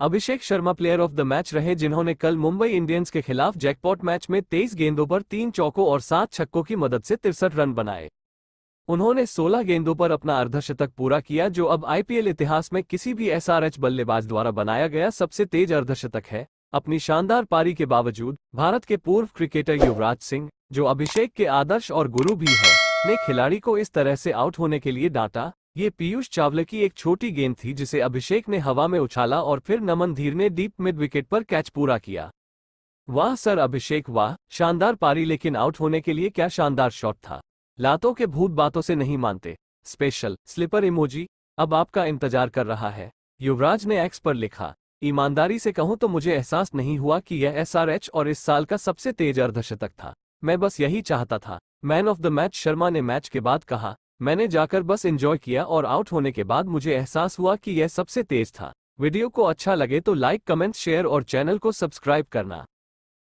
Abhishek Sharma player of the match रहे जिन्होंने कल मुंबई इंडियंस के खिलाफ जैकपॉट मैच में 23 गेंदों पर तीन चौकों और सात छक्कों की मदद से तिरसठ रन बनाए उन्होंने 16 गेंदों पर अपना अर्धशतक पूरा किया जो अब आईपीएल इतिहास में किसी भी एसआरएच बल्लेबाज द्वारा बनाया गया सबसे तेज अर्धशतक है अपनी शानदार पारी के बावजूद भारत के पूर्व क्रिकेटर युवराज सिंह जो अभिषेक के आदर्श और गुरु भी है ने खिलाड़ी को इस तरह से आउट होने के लिए डांटा ये पीयूष चावला की एक छोटी गेंद थी जिसे अभिषेक ने हवा में उछाला और फिर नमन धीर ने डीप मिड विकेट पर कैच पूरा किया वाह सर अभिषेक वाह शानदार पारी लेकिन आउट होने के लिए क्या शानदार शॉट था लातों के भूत बातों से नहीं मानते स्पेशल स्लिपर इमोजी अब आपका इंतजार कर रहा है युवराज ने एक्स पर लिखा ईमानदारी से कहूं तो मुझे एहसास नहीं हुआ कि यह एसआरएच और इस साल का सबसे तेज अर्धशतक था मैं बस यही चाहता था man of the match Sharma ने मैच के बाद कहा मैंने जाकर बस एंजॉय किया और आउट होने के बाद मुझे एहसास हुआ कि यह सबसे तेज था वीडियो को अच्छा लगे तो लाइक कमेंट शेयर और चैनल को सब्सक्राइब करना